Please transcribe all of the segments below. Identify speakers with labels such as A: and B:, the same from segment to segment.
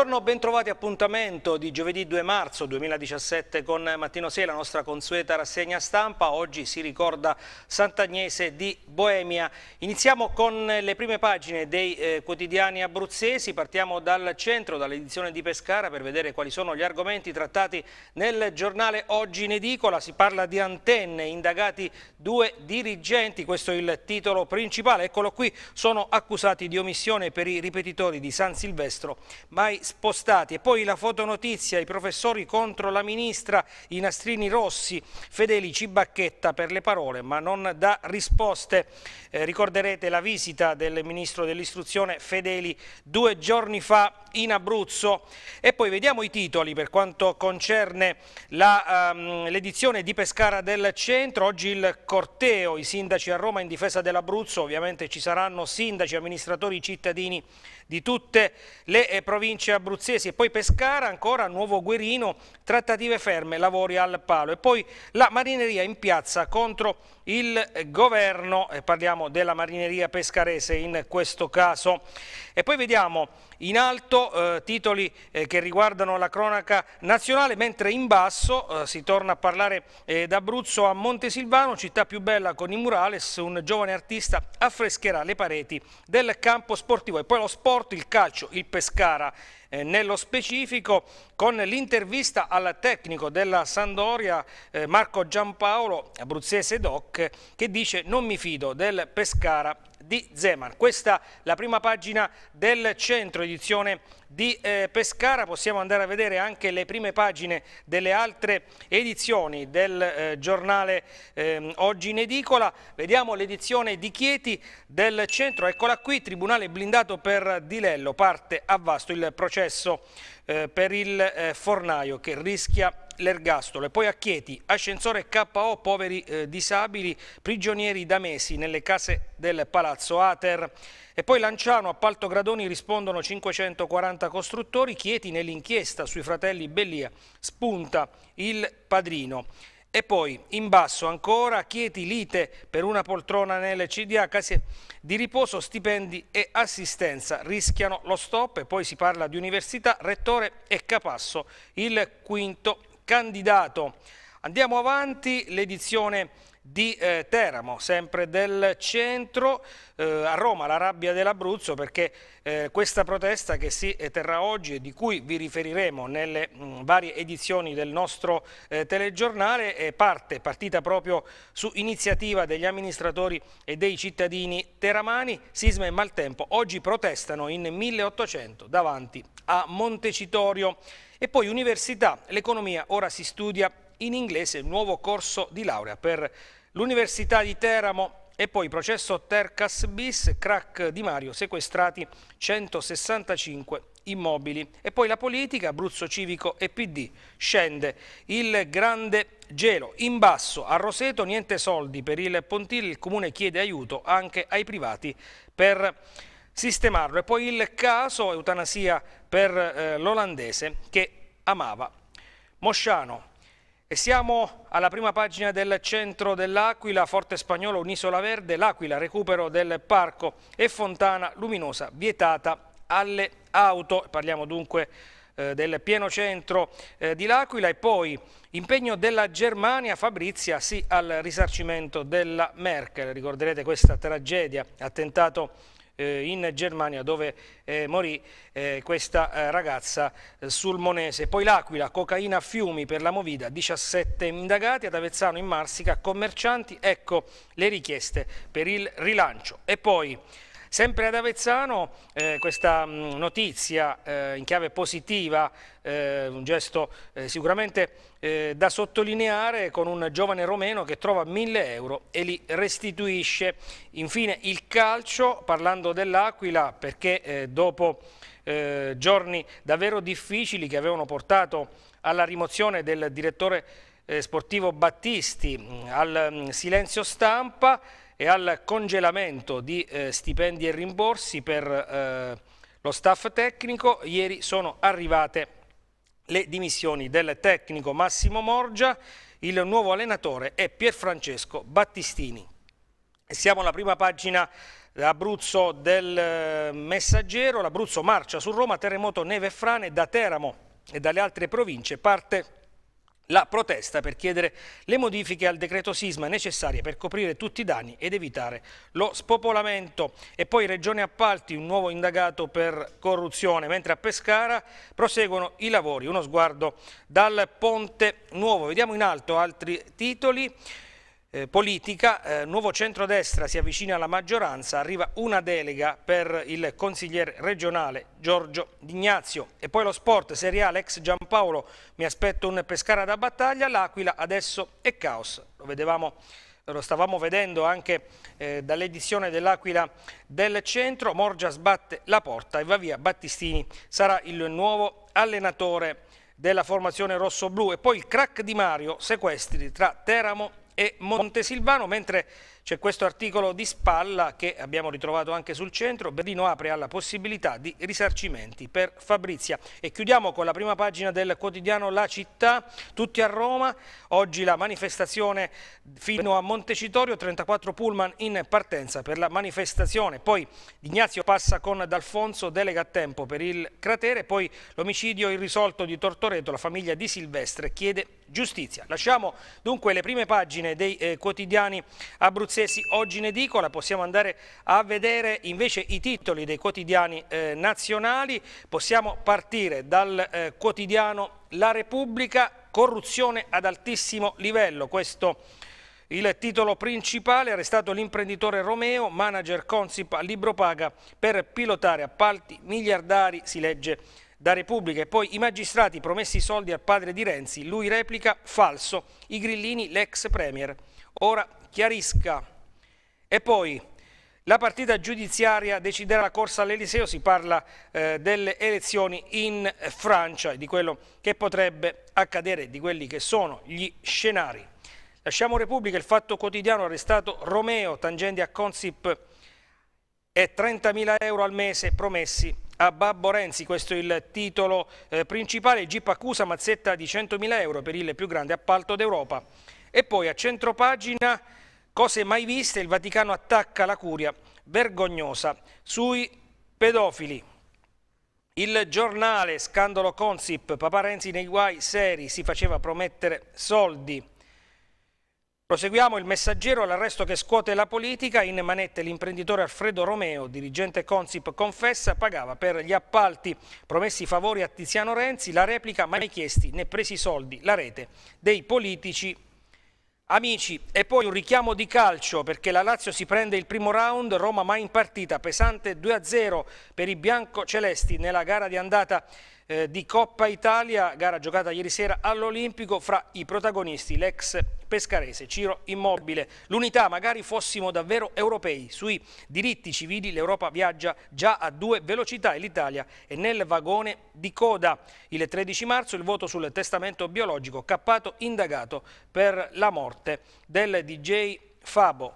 A: Buongiorno, bentrovati appuntamento di giovedì 2 marzo 2017 con Mattino 6, la nostra consueta rassegna stampa. Oggi si ricorda Sant'Agnese di Boemia. Iniziamo con le prime pagine dei eh, quotidiani abruzzesi. Partiamo dal centro, dall'edizione di Pescara per vedere quali sono gli argomenti trattati nel giornale Oggi in edicola. Si parla di antenne, indagati due dirigenti, questo è il titolo principale. Eccolo qui, sono accusati di omissione per i ripetitori di San Silvestro mai spostati. E poi la fotonotizia, i professori contro la ministra, i nastrini rossi, Fedeli ci bacchetta per le parole ma non dà risposte. Eh, ricorderete la visita del ministro dell'istruzione Fedeli due giorni fa in Abruzzo e poi vediamo i titoli per quanto concerne ehm, l'edizione um, di Pescara del Centro, oggi il corteo, i sindaci a Roma in difesa dell'Abruzzo, ovviamente ci saranno sindaci, amministratori, cittadini di tutte le eh, province abruzzesi. E poi Pescara, ancora Nuovo Guerino, trattative ferme, lavori al palo. E poi la marineria in piazza contro il eh, governo, e parliamo della marineria pescarese in questo caso. E poi vediamo in alto eh, titoli eh, che riguardano la cronaca nazionale, mentre in basso eh, si torna a parlare eh, d'Abruzzo a Montesilvano, città più bella con i murales, un giovane artista affrescherà le pareti del campo sportivo. E poi lo sport Porto il Calcio, il Pescara eh, nello specifico, con l'intervista al tecnico della Sandoria eh, Marco Giampaolo, abruzzese doc, che dice non mi fido del Pescara di Zeman. Questa è la prima pagina del centro edizione di eh, Pescara, possiamo andare a vedere anche le prime pagine delle altre edizioni del eh, giornale eh, Oggi in Edicola, vediamo l'edizione di Chieti del centro, eccola qui, Tribunale blindato per Dilello, parte a vasto il processo eh, per il eh, fornaio che rischia l'ergastolo e poi a Chieti, ascensore KO, poveri eh, disabili, prigionieri da mesi nelle case del Palazzo Ater. E poi Lanciano, appalto Gradoni rispondono 540 costruttori, Chieti nell'inchiesta sui fratelli Bellia spunta il padrino. E poi in basso ancora Chieti lite per una poltrona nel CDA, case di riposo, stipendi e assistenza rischiano lo stop e poi si parla di università, rettore e capasso, il quinto candidato. Andiamo avanti, l'edizione di eh, Teramo, sempre del centro, eh, a Roma la rabbia dell'Abruzzo perché eh, questa protesta che si eh, terrà oggi e di cui vi riferiremo nelle mh, mm, varie edizioni del nostro eh, telegiornale è parte, partita proprio su iniziativa degli amministratori e dei cittadini teramani, sisma e maltempo, oggi protestano in 1800 davanti a Montecitorio. E poi università, l'economia ora si studia in inglese nuovo corso di laurea per l'Università di Teramo e poi processo Tercas bis, crack di Mario, sequestrati 165 immobili. E poi la politica, Abruzzo Civico e PD, scende il grande gelo. In basso, a Roseto niente soldi per il Pontile, il comune chiede aiuto anche ai privati per sistemarlo. E poi il caso eutanasia per eh, l'olandese che amava Mosciano. E siamo alla prima pagina del centro dell'Aquila, Forte Spagnolo, un'isola verde, l'Aquila, recupero del parco e fontana luminosa vietata alle auto. Parliamo dunque eh, del pieno centro eh, di L'Aquila e poi impegno della Germania, Fabrizia sì al risarcimento della Merkel. Ricorderete questa tragedia, attentato eh, in Germania dove eh, morì eh, questa ragazza sulmonese. Poi l'Aquila, cocaina a fiumi per la Movida, 17 indagati, ad Avezzano in Marsica, commercianti, ecco le richieste per il rilancio. E poi... Sempre ad Avezzano eh, questa mm, notizia eh, in chiave positiva, eh, un gesto eh, sicuramente eh, da sottolineare con un giovane romeno che trova 1000 euro e li restituisce. Infine il calcio, parlando dell'Aquila, perché eh, dopo giorni davvero difficili che avevano portato alla rimozione del direttore sportivo Battisti mm, al mm, silenzio stampa, e al congelamento di eh, stipendi e rimborsi per eh, lo staff tecnico. Ieri sono arrivate le dimissioni del tecnico Massimo Morgia, il nuovo allenatore è Pierfrancesco Battistini. Siamo alla prima pagina Abruzzo del eh, Messaggero, l'Abruzzo marcia su Roma, terremoto, neve e frane da Teramo e dalle altre province parte la protesta per chiedere le modifiche al decreto sisma necessarie per coprire tutti i danni ed evitare lo spopolamento. E poi Regione Appalti, un nuovo indagato per corruzione, mentre a Pescara proseguono i lavori. Uno sguardo dal Ponte Nuovo. Vediamo in alto altri titoli eh, politica, eh, nuovo centrodestra si avvicina alla maggioranza, arriva una delega per il consigliere regionale Giorgio D'Ignazio e poi lo sport seriale ex Giampaolo, mi aspetto un Pescara da battaglia, l'Aquila adesso è caos, lo vedevamo lo stavamo vedendo anche eh, dall'edizione dell'Aquila del centro, Morgia sbatte la porta e va via, Battistini sarà il nuovo allenatore della formazione rosso-blu e poi il crack di Mario, sequestri tra Teramo e Montesilvano, mentre c'è questo articolo di spalla che abbiamo ritrovato anche sul centro, Berlino apre alla possibilità di risarcimenti per Fabrizia. E chiudiamo con la prima pagina del quotidiano La Città, tutti a Roma, oggi la manifestazione fino a Montecitorio, 34 pullman in partenza per la manifestazione, poi Ignazio passa con D'Alfonso, delega a tempo per il cratere, poi l'omicidio irrisolto di Tortoreto, la famiglia di Silvestre chiede giustizia. Lasciamo dunque le prime pagine dei eh, quotidiani abruzzesi oggi in edicola, possiamo andare a vedere invece i titoli dei quotidiani eh, nazionali, possiamo partire dal eh, quotidiano La Repubblica, corruzione ad altissimo livello, questo il titolo principale, arrestato l'imprenditore Romeo, manager Consip a Libropaga per pilotare appalti miliardari, si legge da Repubblica e poi i magistrati promessi soldi al padre di Renzi, lui replica falso, i grillini l'ex premier. Ora chiarisca. E poi la partita giudiziaria deciderà la corsa all'Eliseo, si parla eh, delle elezioni in Francia e di quello che potrebbe accadere, di quelli che sono gli scenari. Lasciamo Repubblica, il fatto quotidiano, arrestato Romeo, tangenti a Consip e 30.000 euro al mese promessi a Babbo Renzi, questo è il titolo eh, principale, GIP accusa mazzetta di 100.000 euro per il più grande appalto d'Europa. E poi a centropagina, cose mai viste, il Vaticano attacca la curia vergognosa sui pedofili. Il giornale, scandalo Consip, Papa Renzi nei guai seri, si faceva promettere soldi. Proseguiamo il messaggero all'arresto che scuote la politica. In manette l'imprenditore Alfredo Romeo, dirigente Consip, confessa pagava per gli appalti promessi favori a Tiziano Renzi, la replica mai chiesti né presi soldi, la rete dei politici Amici, e poi un richiamo di calcio perché la Lazio si prende il primo round, Roma mai in partita, pesante 2-0 per i biancocelesti nella gara di andata eh, di Coppa Italia, gara giocata ieri sera all'Olimpico, fra i protagonisti l'ex pescarese Ciro Immobile. L'unità, magari fossimo davvero europei, sui diritti civili l'Europa viaggia già a due velocità e l'Italia è nel vagone di coda. Il 13 marzo il voto sul testamento biologico, cappato indagato per la morte del DJ Fabo.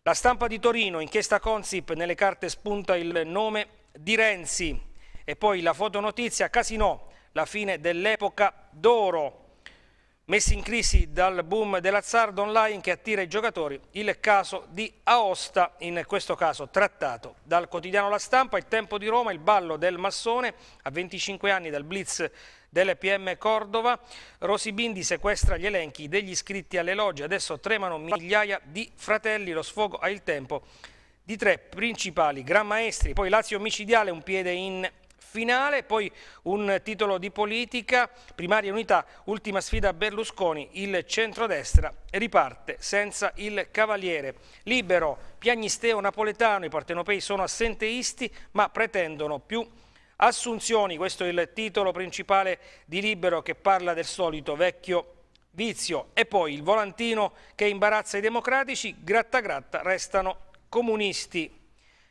A: La stampa di Torino, inchiesta Consip, nelle carte spunta il nome di Renzi. E poi la fotonotizia Casinò, la fine dell'epoca d'oro. Messi in crisi dal boom dell'azzardo online che attira i giocatori, il caso di Aosta, in questo caso trattato dal quotidiano La Stampa, il tempo di Roma, il ballo del Massone a 25 anni dal blitz delle PM Cordova, Rosi Bindi sequestra gli elenchi degli iscritti alle logge, adesso tremano migliaia di fratelli, lo sfogo ha il tempo di tre principali gran maestri, poi Lazio omicidiale, un piede in finale, poi un titolo di politica, primaria unità, ultima sfida a Berlusconi, il centrodestra riparte senza il cavaliere. Libero, piagnisteo napoletano, i partenopei sono assenteisti ma pretendono più assunzioni, questo è il titolo principale di Libero che parla del solito vecchio vizio e poi il volantino che imbarazza i democratici, gratta gratta restano comunisti.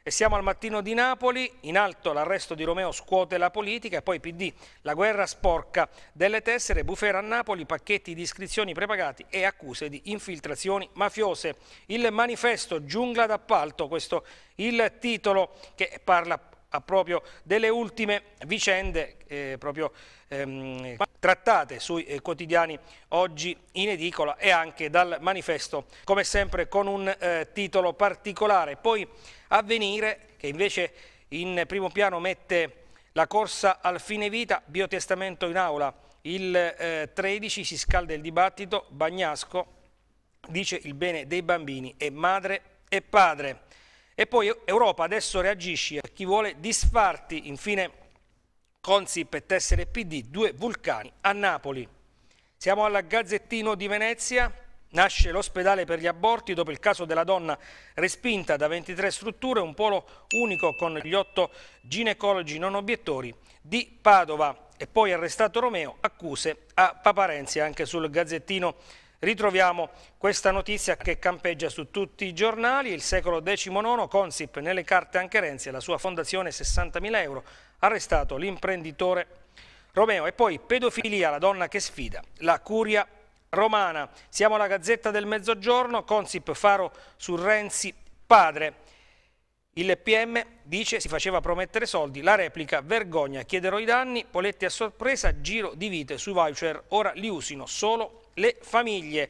A: E siamo al mattino di Napoli, in alto l'arresto di Romeo scuote la politica e poi PD, la guerra sporca delle tessere, bufera a Napoli, pacchetti di iscrizioni prepagati e accuse di infiltrazioni mafiose. Il manifesto giungla d'appalto, questo il titolo che parla proprio delle ultime vicende eh, proprio, ehm, trattate sui eh, quotidiani oggi in edicola e anche dal manifesto, come sempre con un eh, titolo particolare. Poi Avvenire, che invece in primo piano mette la corsa al fine vita, biotestamento in aula il eh, 13, si scalda il dibattito, Bagnasco dice il bene dei bambini è madre e padre. E poi Europa adesso reagisci a chi vuole disfarti, infine Consip e Tessere PD, due vulcani a Napoli. Siamo alla Gazzettino di Venezia, Nasce l'ospedale per gli aborti dopo il caso della donna respinta da 23 strutture, un polo unico con gli otto ginecologi non obiettori di Padova. E poi arrestato Romeo, accuse a Paparenzi anche sul gazzettino Ritroviamo questa notizia che campeggia su tutti i giornali, il secolo XIX, Consip nelle carte anche Renzi la sua fondazione 60.000 euro, arrestato l'imprenditore Romeo e poi pedofilia, la donna che sfida, la curia romana. Siamo alla Gazzetta del Mezzogiorno, Consip Faro su Renzi padre. Il PM dice si faceva promettere soldi, la replica vergogna, chiederò i danni, Poletti a sorpresa, giro di vite sui voucher, ora li usino solo le famiglie.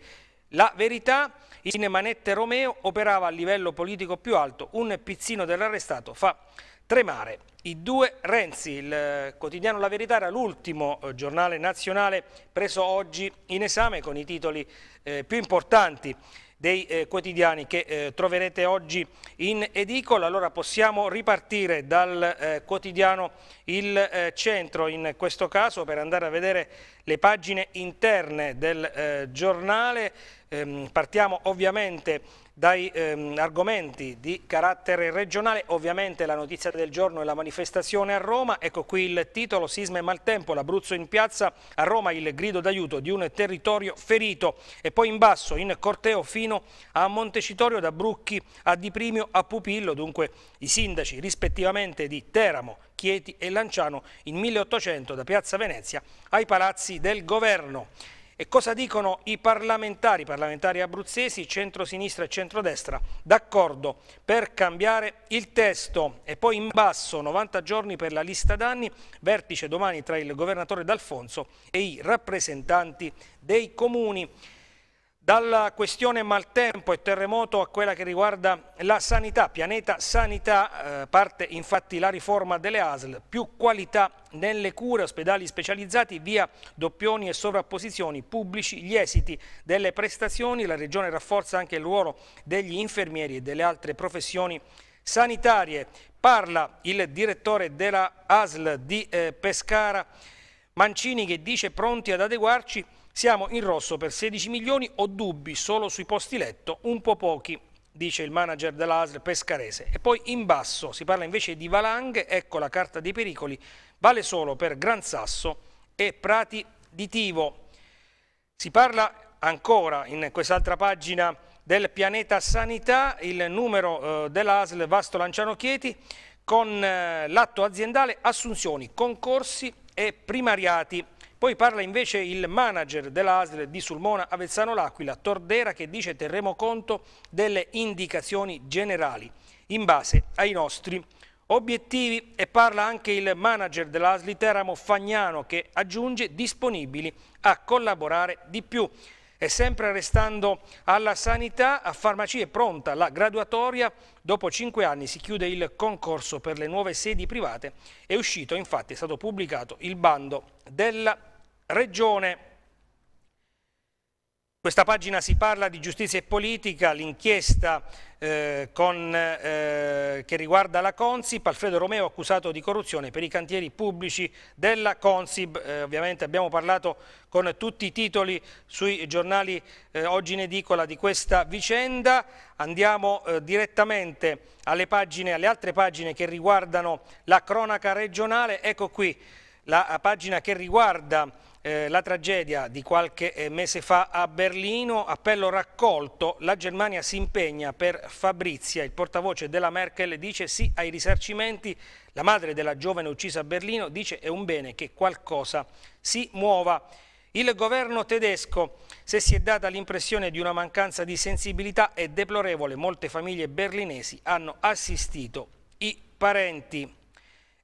A: La verità, il cinemanette Romeo operava a livello politico più alto, un pizzino dell'arrestato fa Tremare. I due Renzi, il eh, quotidiano La Verità era l'ultimo eh, giornale nazionale preso oggi in esame con i titoli eh, più importanti dei eh, quotidiani che eh, troverete oggi in edicola. Allora possiamo ripartire dal eh, quotidiano Il eh, Centro in questo caso per andare a vedere le pagine interne del giornale. Ehm, partiamo ovviamente dai ehm, argomenti di carattere regionale, ovviamente la notizia del giorno è la manifestazione a Roma, ecco qui il titolo Sisma e maltempo, l'Abruzzo in piazza, a Roma il grido d'aiuto di un territorio ferito e poi in basso in corteo fino a Montecitorio da Brucchi a Di Primio a Pupillo, dunque i sindaci rispettivamente di Teramo, Chieti e Lanciano in 1800 da Piazza Venezia ai palazzi del governo. E cosa dicono i parlamentari, parlamentari abruzzesi, centrosinistra e centrodestra? D'accordo per cambiare il testo e poi in basso 90 giorni per la lista danni, vertice domani tra il governatore D'Alfonso e i rappresentanti dei comuni. Dalla questione maltempo e terremoto a quella che riguarda la sanità, pianeta sanità, eh, parte infatti la riforma delle ASL, più qualità nelle cure, ospedali specializzati, via doppioni e sovrapposizioni, pubblici, gli esiti delle prestazioni, la Regione rafforza anche il ruolo degli infermieri e delle altre professioni sanitarie. Parla il direttore della ASL di eh, Pescara Mancini che dice pronti ad adeguarci siamo in rosso per 16 milioni, ho dubbi solo sui posti letto, un po' pochi, dice il manager dell'ASL pescarese. E poi in basso si parla invece di valanghe, ecco la carta dei pericoli, vale solo per Gran Sasso e Prati di Tivo. Si parla ancora in quest'altra pagina del pianeta sanità, il numero eh, dell'ASL Vasto Lanciano Chieti, con eh, l'atto aziendale assunzioni, concorsi e primariati. Poi parla invece il manager dell'ASL di Sulmona Avezzano L'Aquila, Tordera, che dice terremo conto delle indicazioni generali in base ai nostri obiettivi e parla anche il manager dell'Asli Teramo Fagnano che aggiunge disponibili a collaborare di più. E sempre restando alla sanità, a farmacie pronta la graduatoria, dopo cinque anni si chiude il concorso per le nuove sedi private, è uscito infatti, è stato pubblicato il bando della regione. Questa pagina si parla di giustizia e politica, l'inchiesta eh, eh, che riguarda la Consip, Alfredo Romeo accusato di corruzione per i cantieri pubblici della Consip, eh, ovviamente abbiamo parlato con tutti i titoli sui giornali eh, oggi in edicola di questa vicenda, andiamo eh, direttamente alle, pagine, alle altre pagine che riguardano la cronaca regionale, ecco qui la pagina che riguarda eh, la tragedia di qualche eh, mese fa a Berlino, appello raccolto, la Germania si impegna per Fabrizia, il portavoce della Merkel dice sì ai risarcimenti, la madre della giovane uccisa a Berlino dice è un bene che qualcosa si muova. Il governo tedesco, se si è data l'impressione di una mancanza di sensibilità, è deplorevole. Molte famiglie berlinesi hanno assistito i parenti.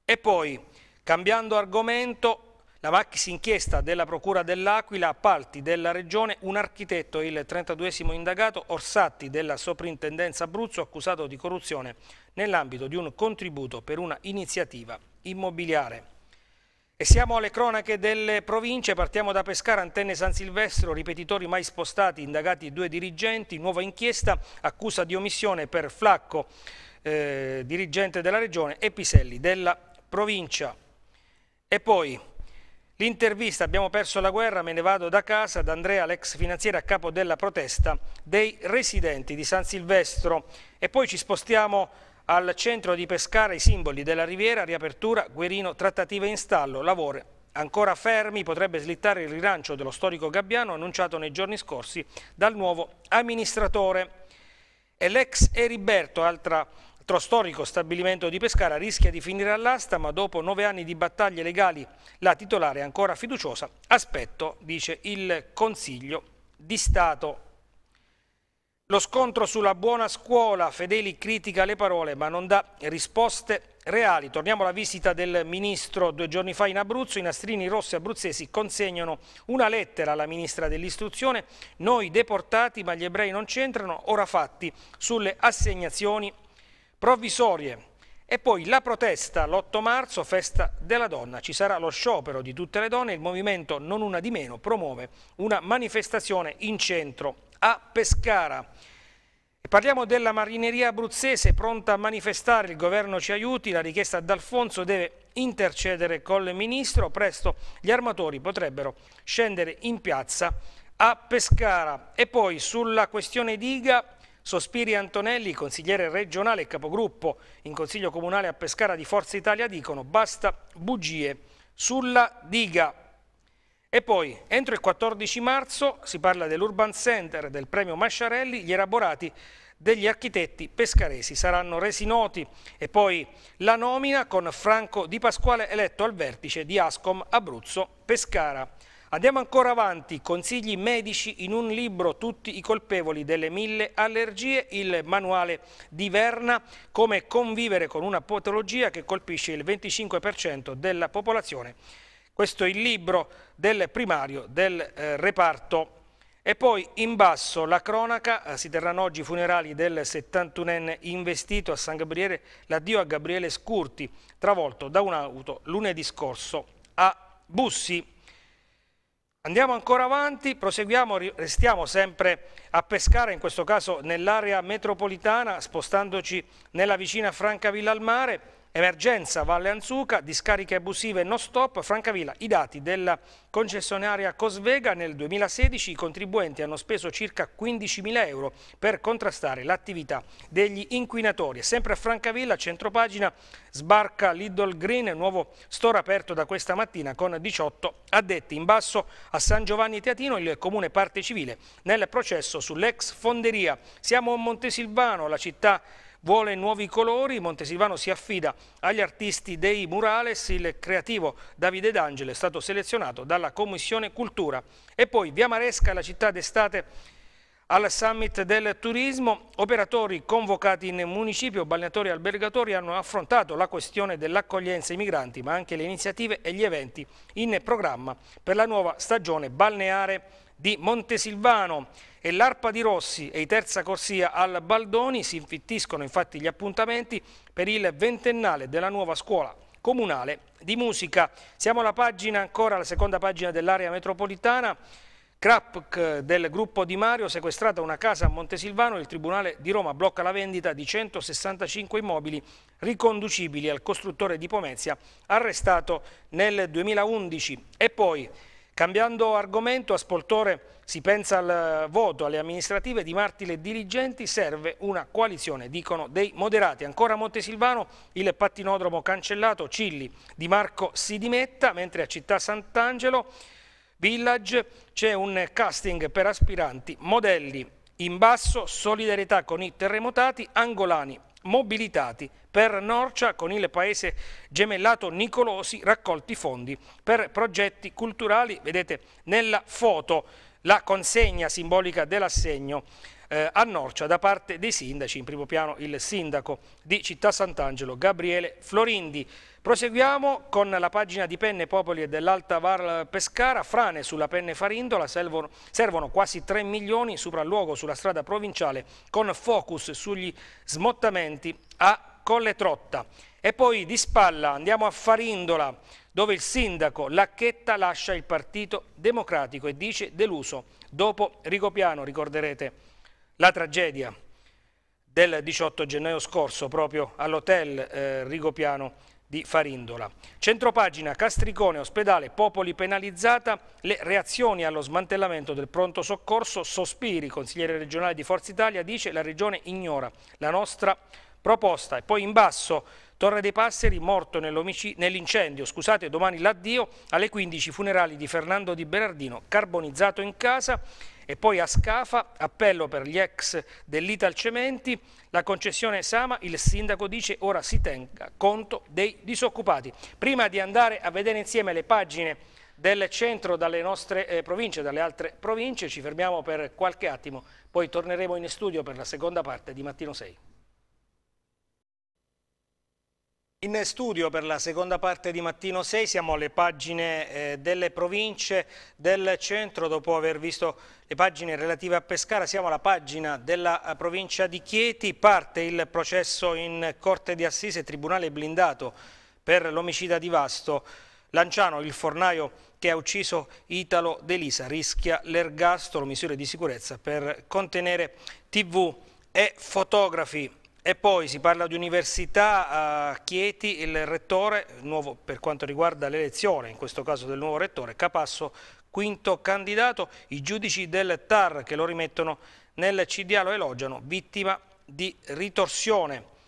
A: E poi, cambiando argomento, la maxi inchiesta della Procura dell'Aquila, appalti della Regione, un architetto, il 32 indagato, Orsatti della Soprintendenza Abruzzo, accusato di corruzione nell'ambito di un contributo per una iniziativa immobiliare. E siamo alle cronache delle province, partiamo da Pescara, antenne San Silvestro, ripetitori mai spostati, indagati due dirigenti, nuova inchiesta, accusa di omissione per Flacco, eh, dirigente della regione, e Piselli della provincia. E poi L'intervista Abbiamo perso la guerra, me ne vado da casa, da Andrea, l'ex finanziere a capo della protesta dei residenti di San Silvestro. E poi ci spostiamo al centro di Pescara, i simboli della Riviera, riapertura, Guerino, trattative in stallo, lavori ancora fermi, potrebbe slittare il rilancio dello storico Gabbiano annunciato nei giorni scorsi dal nuovo amministratore. E l'ex Eriberto, altra lo storico stabilimento di Pescara rischia di finire all'asta, ma dopo nove anni di battaglie legali la titolare è ancora fiduciosa. Aspetto, dice il Consiglio di Stato. Lo scontro sulla buona scuola, Fedeli critica le parole ma non dà risposte reali. Torniamo alla visita del ministro due giorni fa in Abruzzo. I nastrini rossi abruzzesi consegnano una lettera alla ministra dell'istruzione. Noi deportati ma gli ebrei non c'entrano, ora fatti sulle assegnazioni provvisorie. E poi la protesta l'8 marzo, festa della donna. Ci sarà lo sciopero di tutte le donne. Il movimento Non Una di Meno promuove una manifestazione in centro a Pescara. Parliamo della marineria abruzzese pronta a manifestare, il governo ci aiuti, la richiesta ad Alfonso deve intercedere col ministro, presto gli armatori potrebbero scendere in piazza a Pescara. E poi sulla questione diga Sospiri Antonelli, consigliere regionale e capogruppo in Consiglio Comunale a Pescara di Forza Italia, dicono basta bugie sulla diga. E poi, entro il 14 marzo, si parla dell'Urban Center, del premio Masciarelli, gli elaborati degli architetti pescaresi saranno resi noti e poi la nomina con Franco Di Pasquale eletto al vertice di Ascom Abruzzo Pescara. Andiamo ancora avanti, consigli medici in un libro, tutti i colpevoli delle mille allergie, il manuale di Verna, come convivere con una patologia che colpisce il 25% della popolazione. Questo è il libro del primario del eh, reparto e poi in basso la cronaca, eh, si terranno oggi i funerali del 71enne investito a San Gabriele, l'addio a Gabriele Scurti, travolto da un'auto lunedì scorso a Bussi. Andiamo ancora avanti, proseguiamo, restiamo sempre a pescare, in questo caso nell'area metropolitana, spostandoci nella vicina Francavilla al Mare, Emergenza Valle Anzuca, discariche abusive non stop, Francavilla, i dati della concessionaria Cosvega nel 2016 i contribuenti hanno speso circa 15.000 euro per contrastare l'attività degli inquinatori. sempre a Francavilla, a centropagina, sbarca Lidl Green, nuovo store aperto da questa mattina con 18 addetti. In basso a San Giovanni Teatino il comune parte civile nel processo sull'ex fonderia. Siamo a Montesilvano, la città vuole nuovi colori, Montesilvano si affida agli artisti dei murales, il creativo Davide D'Angelo è stato selezionato dalla Commissione Cultura. E poi Via Maresca, la città d'estate al summit del turismo, operatori convocati in municipio, balneatori e albergatori hanno affrontato la questione dell'accoglienza ai migranti, ma anche le iniziative e gli eventi in programma per la nuova stagione balneare di Montesilvano e l'Arpa di Rossi e i terza corsia al Baldoni si infittiscono infatti gli appuntamenti per il ventennale della nuova scuola comunale di musica. Siamo alla pagina ancora, alla seconda pagina dell'area metropolitana. Krapk del gruppo Di Mario, sequestrata una casa a Montesilvano, il Tribunale di Roma blocca la vendita di 165 immobili riconducibili al costruttore di Pomezia, arrestato nel 2011. E poi Cambiando argomento, a Spoltore si pensa al eh, voto alle amministrative di Martile e dirigenti, serve una coalizione, dicono, dei moderati. Ancora a Montesilvano il pattinodromo cancellato, Cilli di Marco si dimetta, mentre a Città Sant'Angelo Village c'è un casting per aspiranti, modelli in basso, solidarietà con i terremotati, angolani mobilitati per Norcia con il paese gemellato Nicolosi raccolti fondi per progetti culturali, vedete nella foto la consegna simbolica dell'assegno eh, a Norcia da parte dei sindaci, in primo piano il sindaco di Città Sant'Angelo, Gabriele Florindi. Proseguiamo con la pagina di Penne Popoli e dell'Alta Val Pescara, frane sulla Penne Farindola, servono, servono quasi 3 milioni, sopralluogo sulla strada provinciale con focus sugli smottamenti a Colletrotta. E poi di spalla andiamo a Farindola, dove il sindaco Lacchetta lascia il Partito Democratico e dice deluso dopo Rigopiano, ricorderete la tragedia del 18 gennaio scorso proprio all'hotel eh, Rigopiano di Farindola. Centropagina Castricone, ospedale Popoli penalizzata, le reazioni allo smantellamento del pronto soccorso, Sospiri, consigliere regionale di Forza Italia, dice la regione ignora la nostra proposta. E poi in basso Torre dei Passeri, morto nell'incendio, scusate, domani l'addio alle 15 funerali di Fernando Di Berardino, carbonizzato in casa e poi a Scafa, appello per gli ex dell'Ital Cementi, la concessione Sama, il sindaco dice ora si tenga conto dei disoccupati. Prima di andare a vedere insieme le pagine del centro dalle nostre eh, province, dalle altre province, ci fermiamo per qualche attimo, poi torneremo in studio per la seconda parte di Mattino 6. In studio per la seconda parte di Mattino 6 siamo alle pagine eh, delle province del centro dopo aver visto le pagine relative a Pescara siamo alla pagina della eh, provincia di Chieti parte il processo in corte di assise tribunale blindato per l'omicida di Vasto Lanciano il fornaio che ha ucciso Italo Delisa rischia l'ergastolo misure di sicurezza per contenere tv e fotografi e poi si parla di università a eh, Chieti, il rettore, nuovo, per quanto riguarda l'elezione, in questo caso del nuovo rettore, Capasso, quinto candidato, i giudici del TAR che lo rimettono nel CDA lo elogiano, vittima di ritorsione.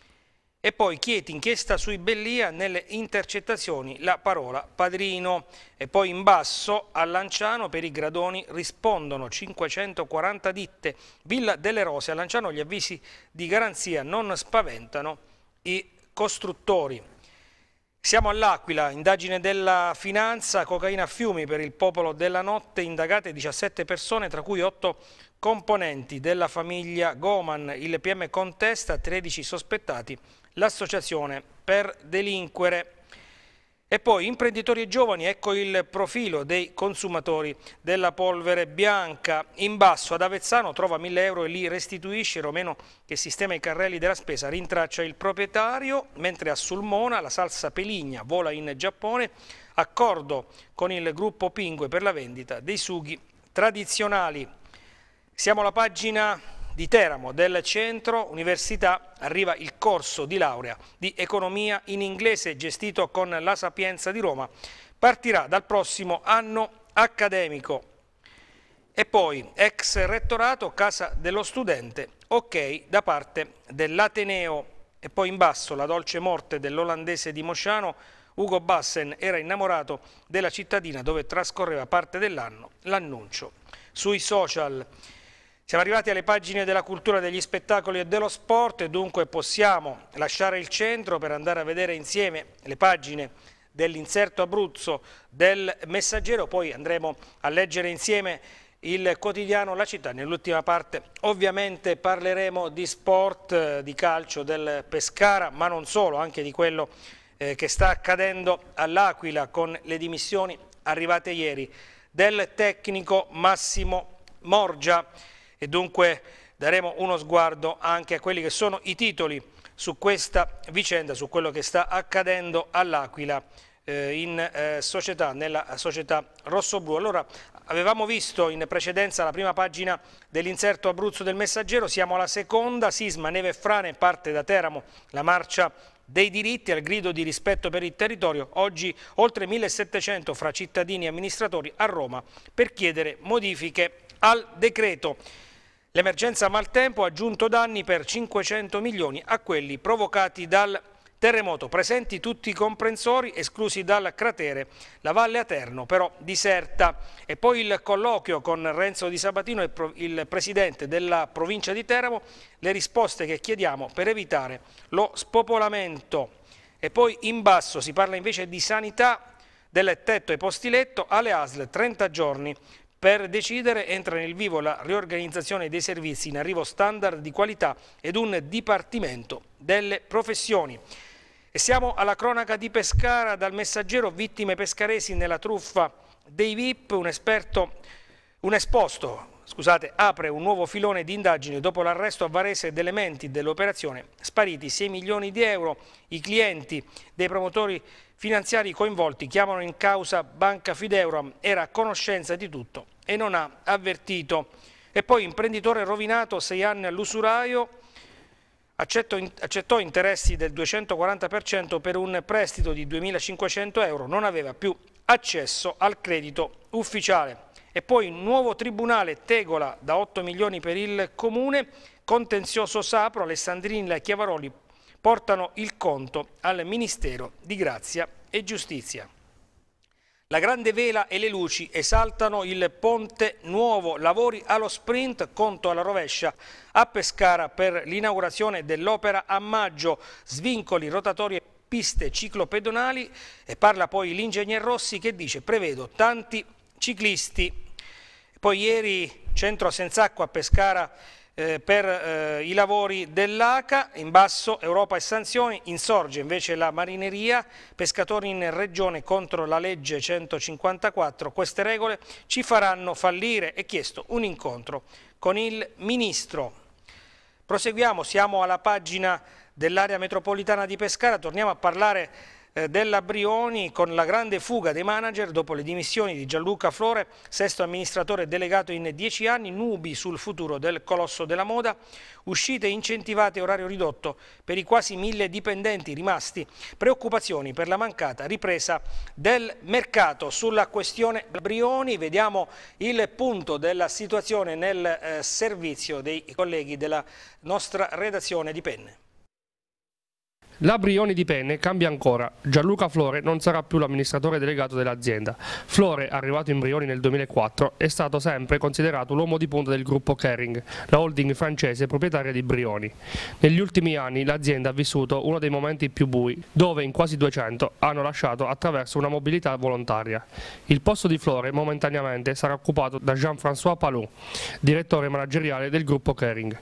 A: E poi Chieti, inchiesta sui Bellia, nelle intercettazioni la parola padrino. E poi in basso a Lanciano per i gradoni rispondono 540 ditte. Villa delle Rose, a Lanciano gli avvisi di garanzia non spaventano i costruttori. Siamo all'Aquila, indagine della finanza, cocaina a fiumi per il popolo della notte, indagate 17 persone, tra cui 8 componenti della famiglia Goman. Il PM contesta 13 sospettati l'associazione per delinquere. E poi imprenditori e giovani, ecco il profilo dei consumatori della polvere bianca. In basso ad Avezzano trova 1000 euro e li restituisce, Romeno che sistema i carrelli della spesa, rintraccia il proprietario, mentre a Sulmona la salsa peligna vola in Giappone, accordo con il gruppo Pingue per la vendita dei sughi tradizionali. Siamo alla pagina di Teramo del Centro Università arriva il corso di laurea di economia in inglese gestito con la Sapienza di Roma. Partirà dal prossimo anno accademico. E poi ex rettorato, casa dello studente, ok da parte dell'Ateneo. E poi in basso la dolce morte dell'olandese di Mosciano, Ugo Bassen era innamorato della cittadina dove trascorreva parte dell'anno l'annuncio sui social. Siamo arrivati alle pagine della cultura, degli spettacoli e dello sport e dunque possiamo lasciare il centro per andare a vedere insieme le pagine dell'inserto Abruzzo del Messaggero, poi andremo a leggere insieme il quotidiano La Città. Nell'ultima parte ovviamente parleremo di sport, di calcio, del Pescara, ma non solo, anche di quello eh, che sta accadendo all'Aquila con le dimissioni arrivate ieri del tecnico Massimo Morgia e dunque daremo uno sguardo anche a quelli che sono i titoli su questa vicenda, su quello che sta accadendo all'Aquila eh, in eh, società, nella società rossoblu. Allora, avevamo visto in precedenza la prima pagina dell'inserto Abruzzo del Messaggero, siamo alla seconda, sisma, neve e frane, parte da Teramo la marcia dei diritti al grido di rispetto per il territorio, oggi oltre 1700 fra cittadini e amministratori a Roma per chiedere modifiche al decreto. L'emergenza maltempo ha aggiunto danni per 500 milioni a quelli provocati dal terremoto, presenti tutti i comprensori esclusi dal cratere, la Valle Aterno però diserta. E poi il colloquio con Renzo Di Sabatino, il presidente della provincia di Teramo, le risposte che chiediamo per evitare lo spopolamento. E poi in basso si parla invece di sanità del tetto e postiletto alle ASL 30 giorni per decidere entra nel vivo la riorganizzazione dei servizi in arrivo standard di qualità ed un dipartimento delle professioni. E siamo alla cronaca di Pescara, dal messaggero vittime pescaresi nella truffa dei VIP, un, esperto, un esposto scusate, apre un nuovo filone di indagini dopo l'arresto a Varese delle menti dell'operazione spariti 6 milioni di euro. I clienti dei promotori finanziari coinvolti chiamano in causa Banca Fideuram, era a conoscenza di tutto e non ha avvertito. E poi imprenditore rovinato, sei anni all'usuraio, accettò interessi del 240% per un prestito di 2.500 euro, non aveva più accesso al credito ufficiale. E poi nuovo tribunale Tegola da 8 milioni per il comune, contenzioso Sapro, Alessandrini e Chiavaroli portano il conto al Ministero di Grazia e Giustizia. La grande vela e le luci esaltano il ponte nuovo, lavori allo sprint, conto alla rovescia a Pescara per l'inaugurazione dell'opera a maggio, svincoli, rotatorie, piste ciclopedonali e parla poi l'ingegner Rossi che dice prevedo tanti ciclisti. Poi ieri centro senza acqua a Pescara eh, per eh, i lavori dell'ACA, in basso Europa e sanzioni, insorge invece la marineria, pescatori in regione contro la legge 154, queste regole ci faranno fallire, è chiesto un incontro con il Ministro. Proseguiamo, siamo alla pagina dell'area metropolitana di Pescara, torniamo a parlare eh, della Brioni con la grande fuga dei manager dopo le dimissioni di Gianluca Flore, sesto amministratore delegato in dieci anni, nubi sul futuro del colosso della moda, uscite incentivate orario ridotto per i quasi mille dipendenti rimasti, preoccupazioni per la mancata ripresa del mercato. Sulla questione Brioni vediamo il punto della situazione nel eh, servizio dei colleghi della nostra redazione di Penne. La Brioni di Penne cambia ancora. Gianluca Flore non sarà più l'amministratore delegato dell'azienda. Flore, arrivato in Brioni nel 2004, è stato sempre considerato l'uomo di punta del gruppo Kering, la holding francese proprietaria di Brioni. Negli ultimi anni l'azienda ha vissuto uno dei momenti più bui, dove in quasi 200 hanno lasciato attraverso una mobilità volontaria. Il posto di Flore momentaneamente sarà occupato da Jean-François Palou, direttore manageriale del gruppo Kering.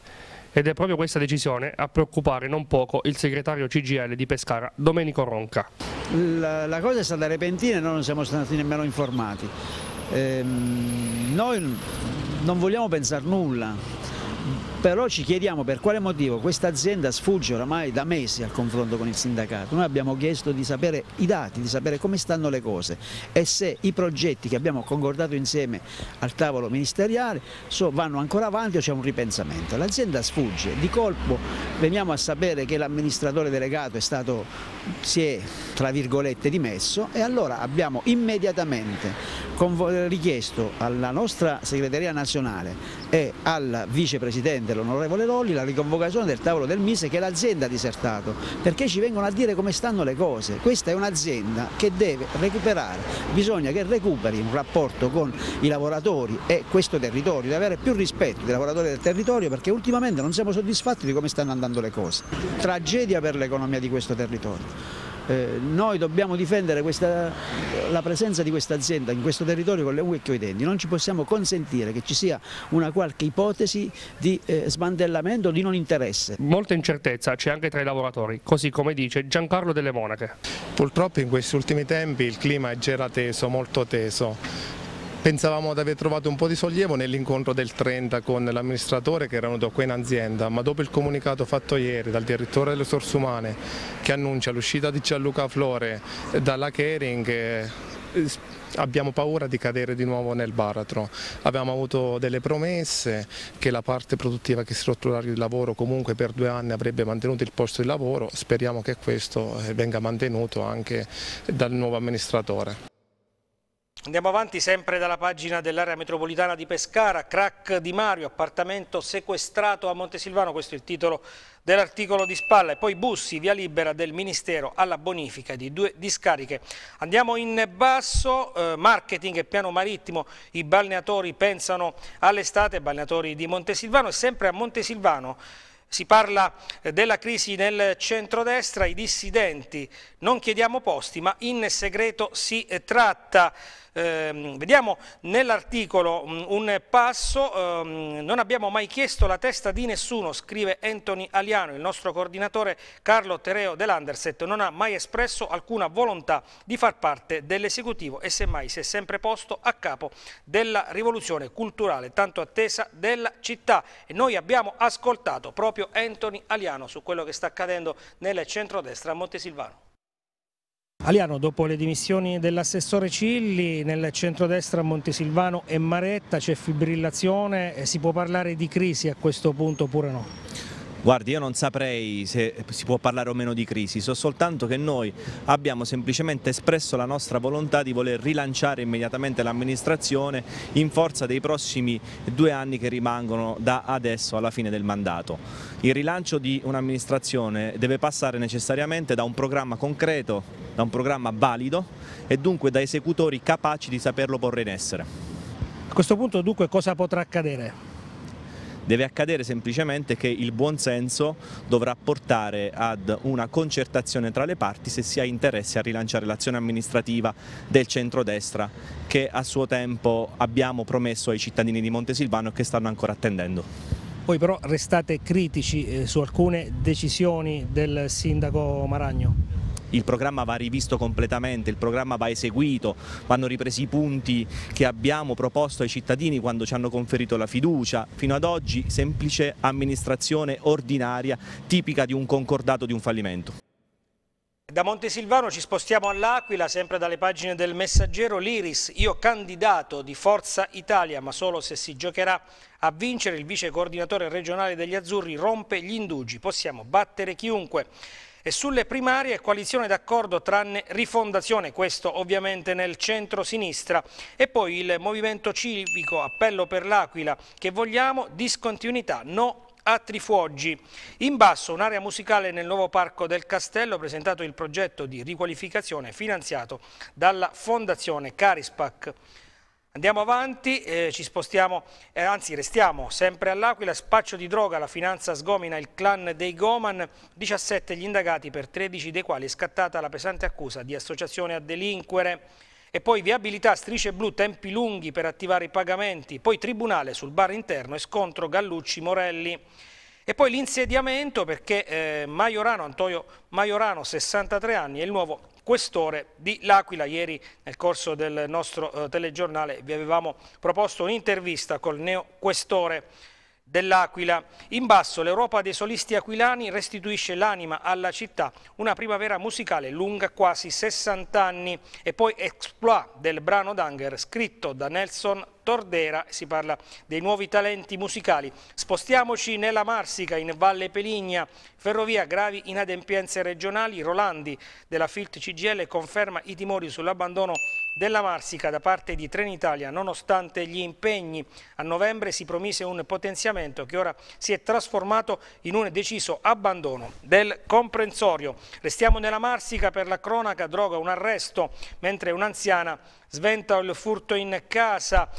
A: Ed è proprio questa decisione a preoccupare non poco il segretario CGL di Pescara, Domenico Ronca.
B: La, la cosa è stata repentina e noi non siamo stati nemmeno informati. Ehm, noi non vogliamo pensare nulla, però ci chiediamo per quale motivo questa azienda sfugge oramai da mesi al confronto con il sindacato. Noi abbiamo chiesto di sapere i dati, di sapere come stanno le cose e se i progetti che abbiamo concordato insieme al tavolo ministeriale vanno ancora avanti o c'è un ripensamento. L'azienda sfugge, di colpo veniamo a sapere che l'amministratore delegato è stato, si è tra virgolette dimesso e allora abbiamo immediatamente richiesto alla nostra segreteria nazionale e al vicepresidente, l'onorevole Lolli, la riconvocazione del tavolo del Mise che l'azienda ha disertato, perché ci vengono a dire come stanno le cose. Questa è un'azienda che deve recuperare, bisogna che recuperi un rapporto con i lavoratori e questo territorio, di avere più rispetto dei lavoratori del territorio perché ultimamente non siamo soddisfatti di come stanno andando le cose. Tragedia per l'economia di questo territorio. Eh, noi dobbiamo difendere questa, la presenza di questa azienda in questo territorio con le unghie e i denti, non ci possiamo consentire che ci sia una qualche ipotesi di eh, smantellamento o di non interesse.
A: Molta incertezza c'è anche tra i lavoratori, così come dice Giancarlo Delle Monache.
C: Purtroppo in questi ultimi tempi il clima è già teso, molto teso Pensavamo di aver trovato un po' di sollievo nell'incontro del 30 con l'amministratore che era venuto qui in azienda, ma dopo il comunicato fatto ieri dal direttore delle risorse umane che annuncia l'uscita di Gianluca Flore dalla Kering, eh, abbiamo paura di cadere di nuovo nel baratro. Abbiamo avuto delle promesse che la parte produttiva che si strutturare il lavoro comunque per due anni avrebbe mantenuto il posto di lavoro, speriamo che questo eh, venga mantenuto anche dal nuovo amministratore.
A: Andiamo avanti sempre dalla pagina dell'area metropolitana di Pescara, crack di Mario, appartamento sequestrato a Montesilvano, questo è il titolo dell'articolo di spalla e poi Bussi, via libera del Ministero alla bonifica di due discariche. Andiamo in basso, eh, marketing e piano marittimo, i balneatori pensano all'estate, balneatori di Montesilvano e sempre a Montesilvano. Si parla eh, della crisi nel centrodestra, i dissidenti non chiediamo posti ma in segreto si tratta. Ehm, vediamo nell'articolo mm, un passo, eh, non abbiamo mai chiesto la testa di nessuno, scrive Anthony Aliano, il nostro coordinatore Carlo Tereo dell'Anderset non ha mai espresso alcuna volontà di far parte dell'esecutivo e semmai si è sempre posto a capo della rivoluzione culturale tanto attesa della città e noi abbiamo ascoltato proprio Anthony Aliano su quello che sta accadendo nel centrodestra a Montesilvano. Aliano, dopo le dimissioni dell'assessore Cilli, nel centrodestra Montesilvano e Maretta c'è fibrillazione, eh, si può parlare di crisi a questo punto oppure no?
D: Guardi, io non saprei se si può parlare o meno di crisi, so soltanto che noi abbiamo semplicemente espresso la nostra volontà di voler rilanciare immediatamente l'amministrazione in forza dei prossimi due anni che rimangono da adesso alla fine del mandato. Il rilancio di un'amministrazione deve passare necessariamente da un programma concreto, da un programma valido e dunque da esecutori capaci di saperlo porre in essere.
A: A questo punto dunque cosa potrà accadere?
D: Deve accadere semplicemente che il buonsenso dovrà portare ad una concertazione tra le parti se si ha interesse a rilanciare l'azione amministrativa del centrodestra che a suo tempo abbiamo promesso ai cittadini di Montesilvano e che stanno ancora attendendo.
A: Voi però restate critici eh, su alcune decisioni del sindaco Maragno?
D: il programma va rivisto completamente, il programma va eseguito, vanno ripresi i punti che abbiamo proposto ai cittadini quando ci hanno conferito la fiducia. Fino ad oggi semplice amministrazione ordinaria tipica di un concordato di un fallimento.
A: Da Montesilvano ci spostiamo all'Aquila, sempre dalle pagine del messaggero Liris, io candidato di Forza Italia ma solo se si giocherà a vincere il vice coordinatore regionale degli Azzurri rompe gli indugi, possiamo battere chiunque. E sulle primarie coalizione d'accordo tranne rifondazione, questo ovviamente nel centro-sinistra. E poi il movimento civico, appello per l'Aquila, che vogliamo discontinuità, no a Trifuoggi. In basso un'area musicale nel nuovo parco del Castello, presentato il progetto di riqualificazione finanziato dalla Fondazione Carispac. Andiamo avanti, eh, ci spostiamo, eh, anzi restiamo sempre all'Aquila, spaccio di droga, la finanza sgomina il clan dei Goman, 17 gli indagati per 13 dei quali è scattata la pesante accusa di associazione a delinquere e poi viabilità, strisce blu, tempi lunghi per attivare i pagamenti, poi tribunale sul bar interno e scontro Gallucci-Morelli. E poi l'insediamento perché eh, Maiorano, Antonio Maiorano, 63 anni, è il nuovo questore di L'Aquila. Ieri nel corso del nostro eh, telegiornale vi avevamo proposto un'intervista col neo questore dell'Aquila. In basso l'Europa dei solisti aquilani restituisce l'anima alla città, una primavera musicale lunga quasi 60 anni e poi exploit del brano d'Anger scritto da Nelson Tordera, si parla dei nuovi talenti musicali. Spostiamoci nella Marsica, in Valle Peligna, Ferrovia, gravi inadempienze regionali, Rolandi della FILT CGL conferma i timori sull'abbandono della Marsica da parte di Trenitalia nonostante gli impegni. A novembre si promise un potenziamento che ora si è trasformato in un deciso abbandono del comprensorio. Restiamo nella Marsica per la cronaca, droga un arresto mentre un'anziana sventa il furto in casa.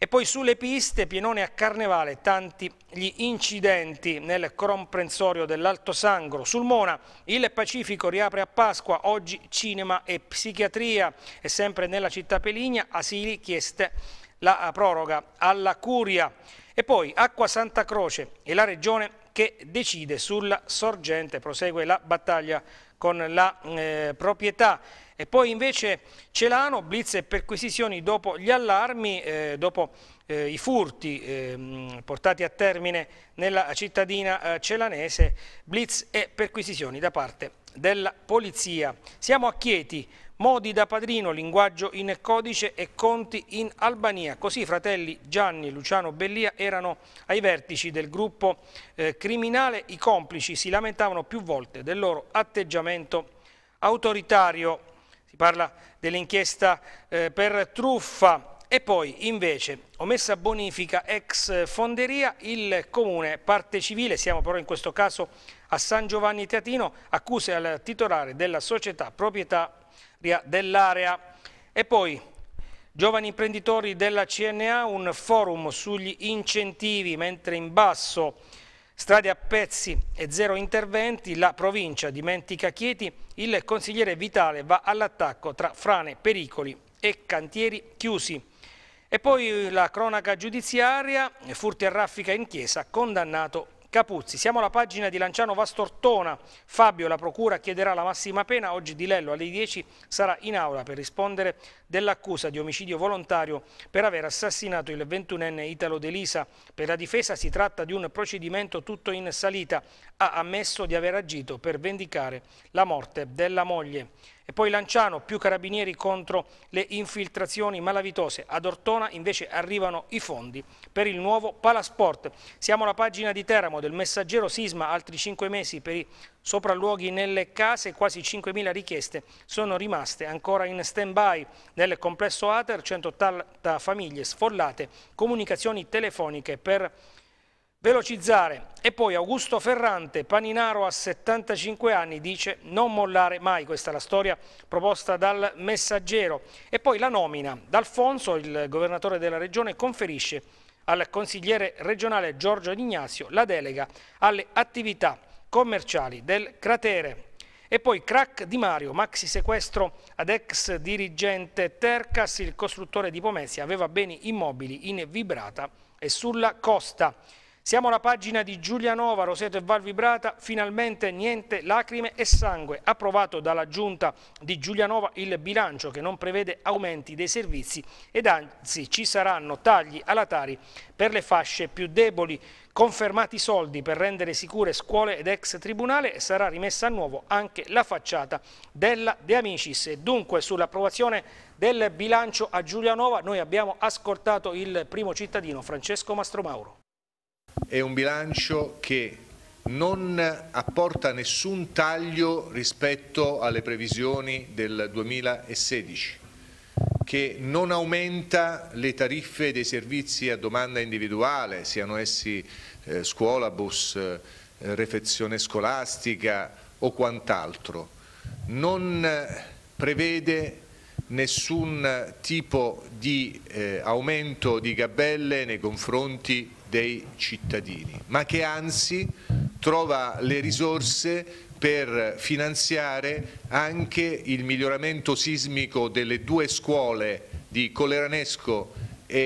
A: E poi sulle piste, pienone a Carnevale, tanti gli incidenti nel comprensorio dell'Alto Sangro. Sul Mona, il Pacifico riapre a Pasqua, oggi cinema e psichiatria. E sempre nella città Peligna, asili chieste la proroga alla Curia. E poi Acqua Santa Croce e la Regione che decide sulla sorgente, prosegue la battaglia con la eh, proprietà. E poi invece Celano, blitz e perquisizioni dopo gli allarmi, eh, dopo eh, i furti eh, portati a termine nella cittadina eh, celanese, blitz e perquisizioni da parte della polizia. Siamo a Chieti, modi da padrino, linguaggio in codice e conti in Albania. Così i fratelli Gianni e Luciano Bellia erano ai vertici del gruppo eh, criminale. I complici si lamentavano più volte del loro atteggiamento autoritario parla dell'inchiesta eh, per truffa e poi invece omessa bonifica ex fonderia il comune parte civile, siamo però in questo caso a San Giovanni Teatino, accuse al titolare della società proprietaria dell'area e poi giovani imprenditori della CNA un forum sugli incentivi mentre in basso Strade a pezzi e zero interventi, la provincia dimentica Chieti, il consigliere Vitale va all'attacco tra frane, pericoli e cantieri chiusi. E poi la cronaca giudiziaria, furti a raffica in chiesa, condannato Capuzzi, siamo alla pagina di Lanciano Vastortona. Fabio, la procura chiederà la massima pena. Oggi Di Lello alle 10 sarà in aula per rispondere dell'accusa di omicidio volontario per aver assassinato il 21enne Italo De Lisa. Per la difesa si tratta di un procedimento tutto in salita ha ammesso di aver agito per vendicare la morte della moglie. E poi Lanciano, più carabinieri contro le infiltrazioni malavitose. Ad Ortona invece arrivano i fondi per il nuovo Palasport. Siamo alla pagina di Teramo del messaggero Sisma, altri 5 mesi per i sopralluoghi nelle case, quasi 5.000 richieste sono rimaste ancora in stand-by. Nel complesso Ater 180 famiglie sfollate, comunicazioni telefoniche per Velocizzare. E poi Augusto Ferrante, Paninaro a 75 anni, dice non mollare mai. Questa è la storia proposta dal messaggero. E poi la nomina. D'Alfonso, il governatore della regione, conferisce al consigliere regionale Giorgio Ignazio la delega alle attività commerciali del cratere. E poi crack di Mario, maxi sequestro ad ex dirigente Tercas, il costruttore di Pomezia, aveva beni immobili in Vibrata e sulla costa. Siamo alla pagina di Giulianova, Roseto e Val Vibrata, finalmente niente lacrime e sangue, approvato dalla giunta di Giulianova il bilancio che non prevede aumenti dei servizi ed anzi ci saranno tagli alla Tari per le fasce più deboli, confermati soldi per rendere sicure scuole ed ex tribunale e sarà rimessa a nuovo anche la facciata della De Amicis. Dunque sull'approvazione del bilancio a Giulianova noi abbiamo ascoltato il primo cittadino Francesco Mastromauro
E: è un bilancio che non apporta nessun taglio rispetto alle previsioni del 2016, che non aumenta le tariffe dei servizi a domanda individuale, siano essi eh, scuola, bus, eh, refezione scolastica o quant'altro, non eh, prevede nessun tipo di eh, aumento di gabelle nei confronti dei cittadini, ma che anzi trova le risorse per finanziare anche il miglioramento sismico delle due scuole di Coleranesco e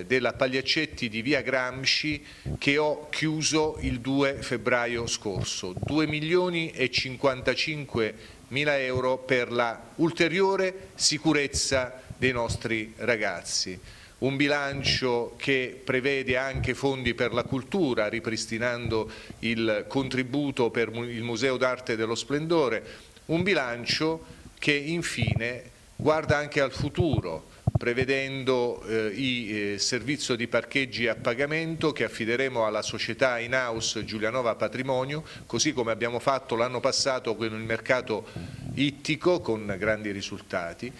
E: eh, della Pagliaccetti di via Gramsci che ho chiuso il 2 febbraio scorso. 2 milioni e 55 mila euro per la ulteriore sicurezza dei nostri ragazzi un bilancio che prevede anche fondi per la cultura, ripristinando il contributo per il Museo d'Arte dello Splendore, un bilancio che infine guarda anche al futuro, prevedendo eh, il eh, servizio di parcheggi a pagamento che affideremo alla società in-house Giulianova Patrimonio, così come abbiamo fatto l'anno passato con il mercato ittico con grandi risultati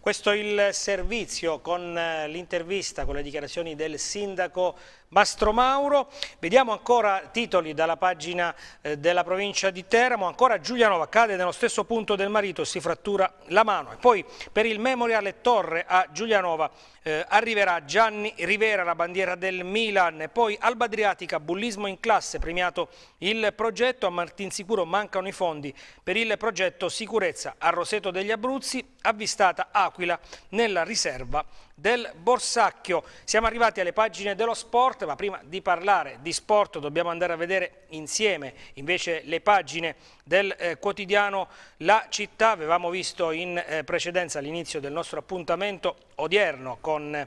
A: questo è il servizio con eh, l'intervista, con le dichiarazioni del sindaco Mastro Mauro, Vediamo ancora titoli dalla pagina eh, della provincia di Teramo. Ancora Giulianova cade nello stesso punto del marito, si frattura la mano. E poi per il memoriale Torre a Giulianova eh, arriverà Gianni Rivera, la bandiera del Milan. E poi Alba Adriatica, bullismo in classe, premiato il progetto. A Martinsicuro mancano i fondi per il progetto Sicurezza a Roseto degli Abruzzi, avvistata Aquila nella riserva del Borsacchio. Siamo arrivati alle pagine dello sport, ma prima di parlare di sport dobbiamo andare a vedere insieme invece le pagine del eh, quotidiano La Città. Avevamo visto in eh, precedenza all'inizio del nostro appuntamento odierno con eh,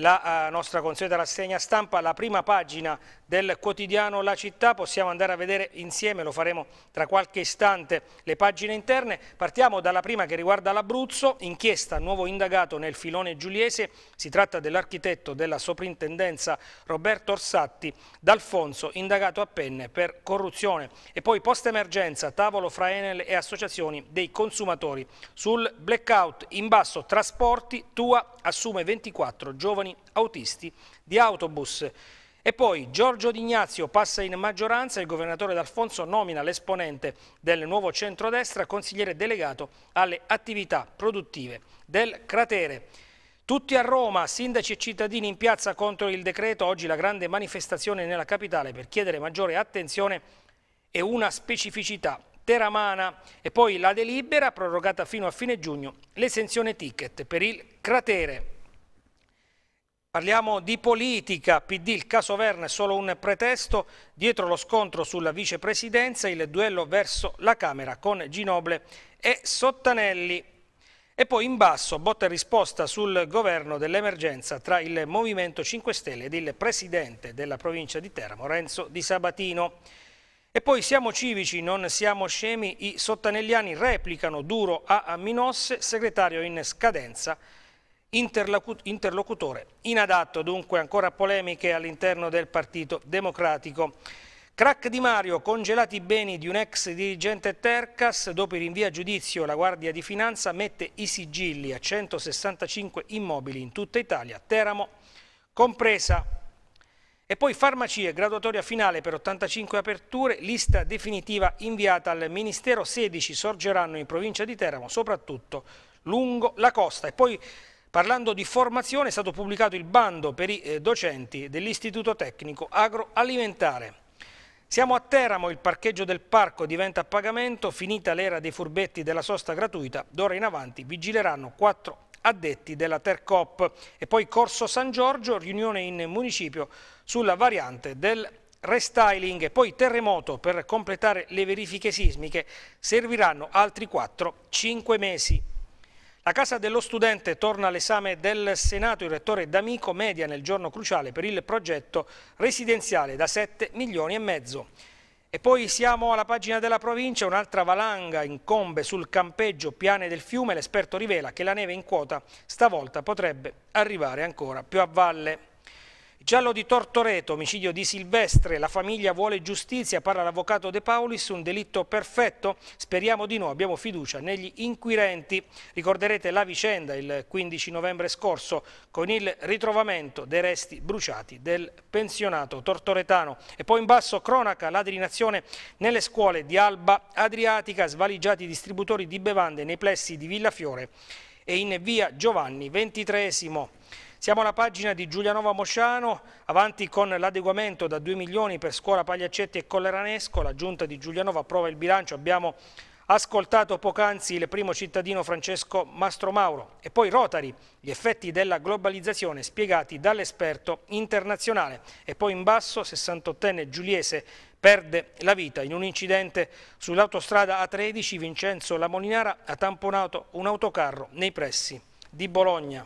A: la eh, nostra consueta rassegna stampa, la prima pagina del quotidiano La Città, possiamo andare a vedere insieme, lo faremo tra qualche istante, le pagine interne. Partiamo dalla prima che riguarda l'Abruzzo, inchiesta nuovo indagato nel filone giuliese, si tratta dell'architetto della soprintendenza Roberto Orsatti, D'Alfonso, indagato a penne per corruzione. E poi post-emergenza, tavolo fra Enel e associazioni dei consumatori. Sul blackout in basso trasporti, Tua assume 24 giovani autisti di autobus. E poi Giorgio D'Ignazio passa in maggioranza, il governatore D'Alfonso nomina l'esponente del nuovo centrodestra consigliere delegato alle attività produttive del cratere. Tutti a Roma, sindaci e cittadini in piazza contro il decreto, oggi la grande manifestazione nella capitale per chiedere maggiore attenzione e una specificità teramana e poi la delibera prorogata fino a fine giugno, l'esenzione ticket per il cratere. Parliamo di politica, PD, il caso Verne è solo un pretesto, dietro lo scontro sulla vicepresidenza, il duello verso la Camera con Ginoble e Sottanelli. E poi in basso, botta e risposta sul governo dell'emergenza tra il Movimento 5 Stelle ed il presidente della provincia di Teramo, Renzo Di Sabatino. E poi siamo civici, non siamo scemi, i sottanelliani replicano duro a Minosse, segretario in scadenza, interlocutore inadatto dunque ancora polemiche all'interno del Partito Democratico. Crack Di Mario, congelati i beni di un ex dirigente Tercas, dopo il rinvio a giudizio la Guardia di Finanza mette i sigilli a 165 immobili in tutta Italia, Teramo compresa. E poi farmacie, graduatoria finale per 85 aperture, lista definitiva inviata al Ministero 16, sorgeranno in provincia di Teramo, soprattutto lungo la costa. E poi Parlando di formazione è stato pubblicato il bando per i eh, docenti dell'Istituto Tecnico Agroalimentare. Siamo a Teramo, il parcheggio del parco diventa a pagamento, finita l'era dei furbetti della sosta gratuita, d'ora in avanti vigileranno quattro addetti della Tercop e poi Corso San Giorgio, riunione in municipio sulla variante del restyling e poi terremoto per completare le verifiche sismiche serviranno altri 4-5 mesi. La Casa dello Studente torna all'esame del Senato. Il rettore D'Amico media nel giorno cruciale per il progetto residenziale da 7 milioni e mezzo. E poi siamo alla pagina della provincia, un'altra valanga incombe sul campeggio Piane del Fiume. L'esperto rivela che la neve in quota stavolta potrebbe arrivare ancora più a valle. Giallo di Tortoreto, omicidio di Silvestre, la famiglia vuole giustizia, parla l'avvocato De Paulis, un delitto perfetto, speriamo di no, abbiamo fiducia negli inquirenti. Ricorderete la vicenda il 15 novembre scorso con il ritrovamento dei resti bruciati del pensionato tortoretano. E poi in basso cronaca, ladrinazione nelle scuole di Alba Adriatica, svaligiati distributori di bevande nei plessi di Villafiore e in via Giovanni XXIII. Siamo alla pagina di Giulianova Mosciano, avanti con l'adeguamento da 2 milioni per scuola Pagliaccetti e Colleranesco, la giunta di Giulianova approva il bilancio, abbiamo ascoltato poc'anzi il primo cittadino Francesco Mastromauro e poi Rotari, gli effetti della globalizzazione spiegati dall'esperto internazionale e poi in basso 68enne Giuliese perde la vita in un incidente sull'autostrada A13 Vincenzo Lamolinara ha tamponato un autocarro nei pressi di Bologna.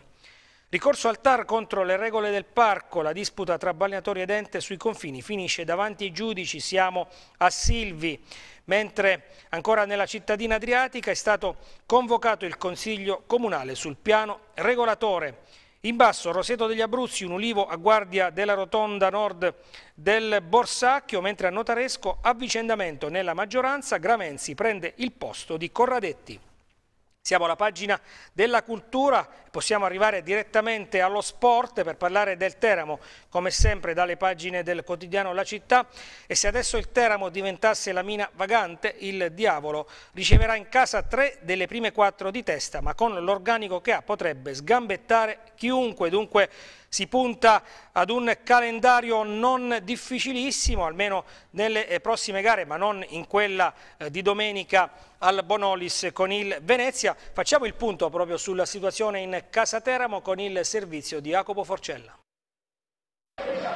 A: Ricorso al TAR contro le regole del parco, la disputa tra balneatori ed ente sui confini finisce davanti ai giudici, siamo a Silvi, mentre ancora nella cittadina adriatica è stato convocato il Consiglio Comunale sul piano regolatore. In basso Roseto degli Abruzzi, un ulivo a guardia della rotonda nord del Borsacchio, mentre a Notaresco avvicendamento nella maggioranza, Gramenzi prende il posto di Corradetti. Siamo alla pagina della cultura, possiamo arrivare direttamente allo sport per parlare del Teramo, come sempre dalle pagine del quotidiano La Città. E se adesso il Teramo diventasse la mina vagante, il diavolo riceverà in casa tre delle prime quattro di testa, ma con l'organico che ha potrebbe sgambettare chiunque. Dunque si punta ad un calendario non difficilissimo, almeno nelle eh, prossime gare, ma non in quella eh, di domenica al Bonolis con il Venezia. Facciamo il punto proprio sulla situazione in Casa Teramo con il servizio di Jacopo Forcella.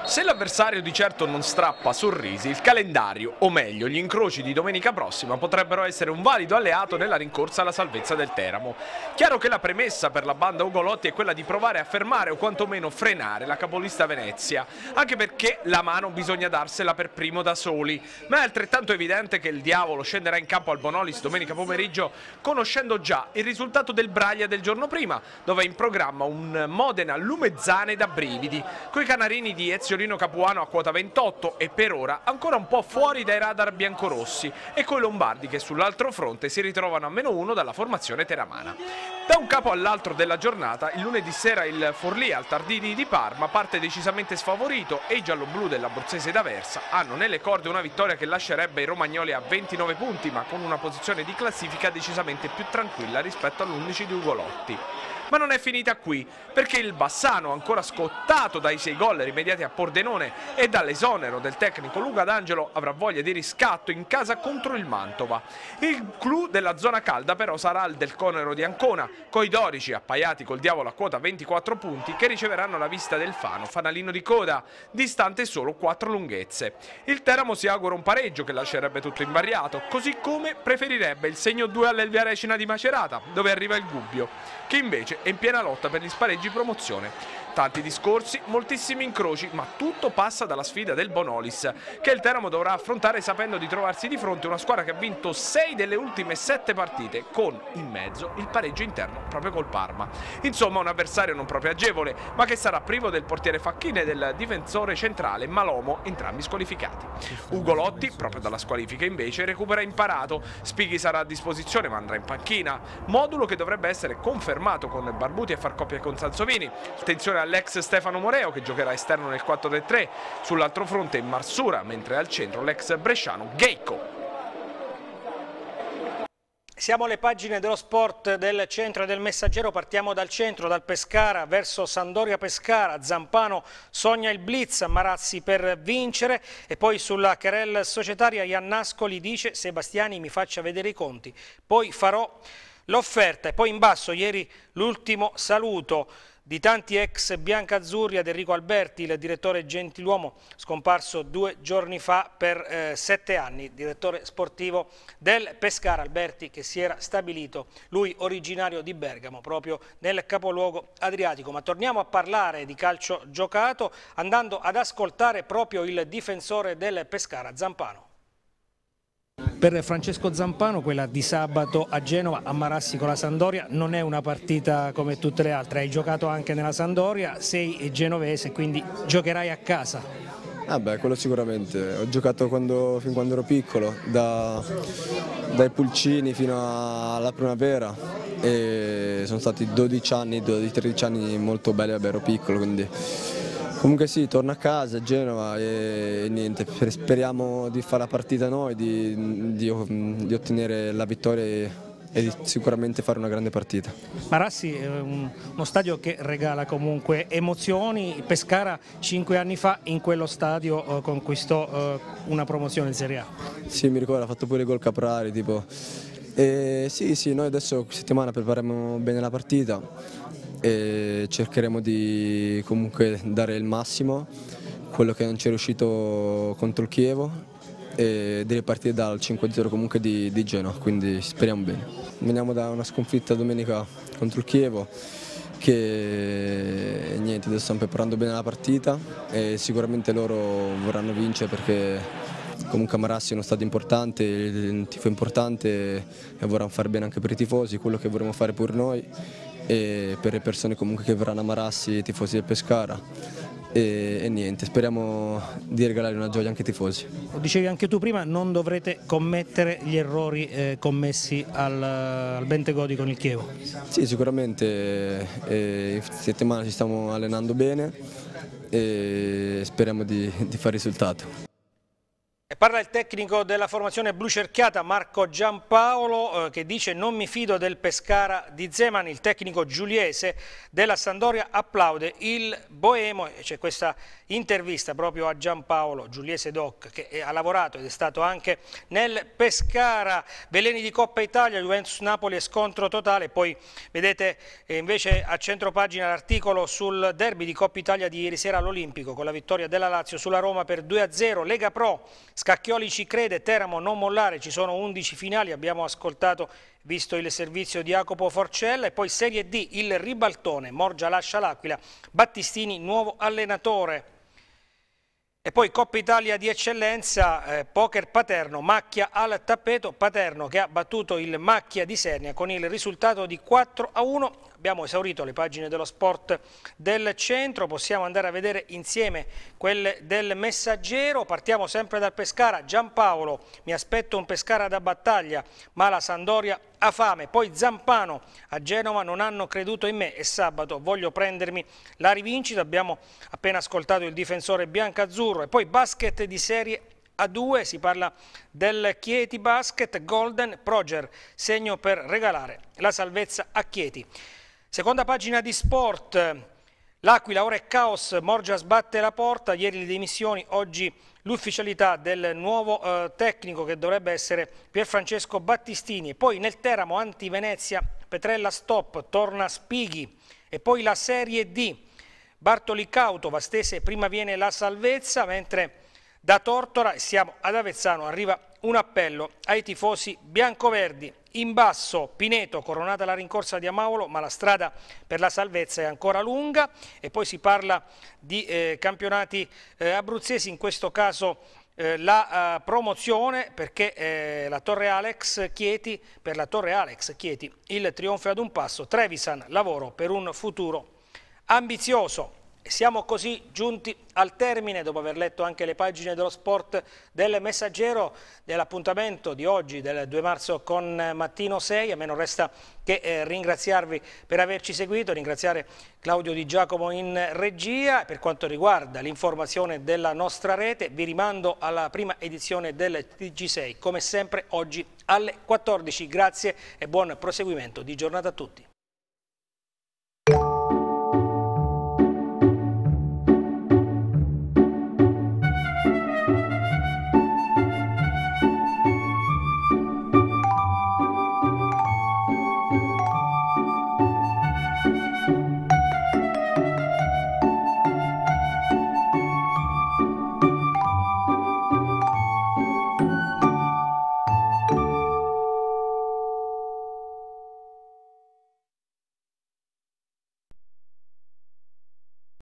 C: Se l'avversario di certo non strappa sorrisi, il calendario, o meglio gli incroci di domenica prossima, potrebbero essere un valido alleato nella rincorsa alla salvezza del Teramo. Chiaro che la premessa per la banda Ugolotti è quella di provare a fermare o quantomeno frenare la capolista Venezia, anche perché la mano bisogna darsela per primo da soli, ma è altrettanto evidente che il diavolo scenderà in campo al Bonolis domenica pomeriggio conoscendo già il risultato del Braglia del giorno prima, dove è in programma un Modena Lumezzane da brividi, coi canarini azioni di Eziolino Capuano a quota 28 e per ora ancora un po' fuori dai radar biancorossi e coi Lombardi che sull'altro fronte si ritrovano a meno uno dalla formazione teramana. Da un capo all'altro della giornata, il lunedì sera il Forlì al Tardini di Parma parte decisamente sfavorito e i gialloblu dell'Abruzzese d'Aversa hanno nelle corde una vittoria che lascerebbe i romagnoli a 29 punti ma con una posizione di classifica decisamente più tranquilla rispetto all'11 di Ugolotti. Ma non è finita qui, perché il Bassano, ancora scottato dai sei gol rimediati a Pordenone e dall'esonero del tecnico Luca D'Angelo, avrà voglia di riscatto in casa contro il Mantova. Il clou della zona calda però sarà il del Conero di Ancona, coi dorici appaiati col diavolo a quota 24 punti che riceveranno la vista del Fano, fanalino di coda, distante solo 4 lunghezze. Il Teramo si augura un pareggio che lascerebbe tutto invariato, così come preferirebbe il segno 2 all'Elvia Recina di Macerata, dove arriva il Gubbio, che invece e in piena lotta per gli spareggi promozione. Tanti discorsi, moltissimi incroci, ma tutto passa dalla sfida del Bonolis, che il Teramo dovrà affrontare sapendo di trovarsi di fronte una squadra che ha vinto 6 delle ultime 7 partite, con in mezzo il pareggio interno proprio col Parma. Insomma un avversario non proprio agevole, ma che sarà privo del portiere Facchine e del difensore centrale Malomo, entrambi squalificati. Ugolotti, proprio dalla squalifica invece, recupera imparato, Spighi sarà a disposizione ma andrà in panchina, modulo che dovrebbe essere confermato con Barbuti a far coppia con Sansovini. Attenzione gioca l'ex Stefano Moreo che giocherà esterno nel 4-3-3, sull'altro fronte Marsura, mentre al centro l'ex bresciano Geico. Siamo alle pagine
A: dello sport del centro e del messaggero, partiamo dal centro, dal Pescara verso Sandoria Pescara, Zampano sogna il blitz, Marazzi per vincere e poi sulla querel societaria Iannascoli dice Sebastiani mi faccia vedere i conti, poi farò l'offerta e poi in basso ieri l'ultimo saluto di tanti ex biancazzurri ad Enrico Alberti, il direttore gentiluomo scomparso due giorni fa per eh, sette anni, direttore sportivo del Pescara Alberti che si era stabilito, lui originario di Bergamo, proprio nel capoluogo adriatico. Ma torniamo a parlare di calcio giocato andando ad ascoltare proprio il difensore del Pescara, Zampano. Per Francesco Zampano quella di sabato a Genova a Marassi con la Sandoria non è una partita come tutte le altre, hai giocato anche nella Sandoria, sei genovese quindi giocherai a casa.
F: Ah beh, quello sicuramente, ho giocato quando, fin quando ero piccolo, da, dai pulcini fino alla primavera e sono stati 12 anni, 12-13 anni molto belli, vabbè ero piccolo quindi Comunque sì, torna a casa, Genova e niente, speriamo di fare la partita noi, di, di, di ottenere la vittoria e, di sicuramente fare una grande partita.
A: Marassi è uno stadio che regala comunque emozioni, Pescara cinque anni fa in quello stadio eh, conquistò eh, una promozione in Serie A.
F: Sì, mi ricordo, ha fatto pure gol Caprari, tipo... E, sì, sì, noi adesso settimana prepariamo bene la partita e cercheremo di comunque dare il massimo, quello che non ci è riuscito contro il Chievo e delle partite dal 5-0 comunque di, di Genoa, quindi speriamo bene. Veniamo da una sconfitta domenica contro il Chievo che niente, adesso stanno preparando bene la partita e sicuramente loro vorranno vincere perché comunque Marassi è uno stato importante, un tifo importante e vorranno far bene anche per i tifosi, quello che vorremmo fare pure noi e per le persone comunque che verranno a Marassi, i tifosi del Pescara e, e, niente, speriamo di regalare una gioia anche ai tifosi. Lo
A: dicevi anche tu prima, non dovrete commettere gli errori eh, commessi al, al Bentegodi con il Chievo.
F: Sì, sicuramente, eh, eh in settimana ci stiamo allenando bene e speriamo di, di fare risultato.
A: Parla il tecnico della formazione blu cerchiata Marco Giampaolo eh, che dice non mi fido del Pescara di Zeman, il tecnico giuliese della Sandoria applaude il Boemo, c'è questa intervista proprio a Giampaolo Giuliese Doc che ha lavorato ed è stato anche nel Pescara, veleni di Coppa Italia, Juventus Napoli e scontro totale, poi vedete eh, invece a centro pagina l'articolo sul derby di Coppa Italia di ieri sera all'Olimpico con la vittoria della Lazio sulla Roma per 2-0, Lega Pro, Scar Cacchioli ci crede, Teramo non mollare, ci sono 11 finali, abbiamo ascoltato, visto il servizio di Jacopo Forcella e poi Serie D, il ribaltone, Morgia lascia l'Aquila, Battistini nuovo allenatore. E poi Coppa Italia di eccellenza, eh, poker Paterno, macchia al tappeto, Paterno che ha battuto il macchia di Sernia con il risultato di 4 a 1 abbiamo esaurito le pagine dello sport del centro, possiamo andare a vedere insieme quelle del messaggero, partiamo sempre dal Pescara, Giampaolo, mi aspetto un Pescara da battaglia, ma la Sandoria ha fame, poi Zampano a Genova non hanno creduto in me e sabato voglio prendermi la rivincita, abbiamo appena ascoltato il difensore biancazzurro e poi basket di serie a 2 si parla del Chieti Basket Golden Proger, segno per regalare la salvezza a Chieti. Seconda pagina di sport, l'Aquila, ora è caos, Morgia sbatte la porta, ieri le dimissioni, oggi l'ufficialità del nuovo eh, tecnico che dovrebbe essere Pierfrancesco Battistini. E poi nel Teramo anti-Venezia, Petrella stop, torna Spighi e poi la Serie D. Bartoli Cauto, Vastese, prima viene la salvezza, mentre da Tortora, siamo ad Avezzano, arriva un appello ai tifosi biancoverdi. In basso Pineto, coronata la rincorsa di Amavolo, ma la strada per la salvezza è ancora lunga e poi si parla di eh, campionati eh, abruzzesi, in questo caso eh, la eh, promozione perché eh, la Torre Alex Chieti, per la Torre Alex Chieti il trionfo è ad un passo, Trevisan lavoro per un futuro ambizioso. Siamo così giunti al termine, dopo aver letto anche le pagine dello sport del Messaggero, dell'appuntamento di oggi, del 2 marzo con Mattino 6. A me non resta che eh, ringraziarvi per averci seguito, ringraziare Claudio Di Giacomo in regia. Per quanto riguarda l'informazione della nostra rete, vi rimando alla prima edizione del TG6, come sempre oggi alle 14. Grazie e buon proseguimento di giornata a tutti.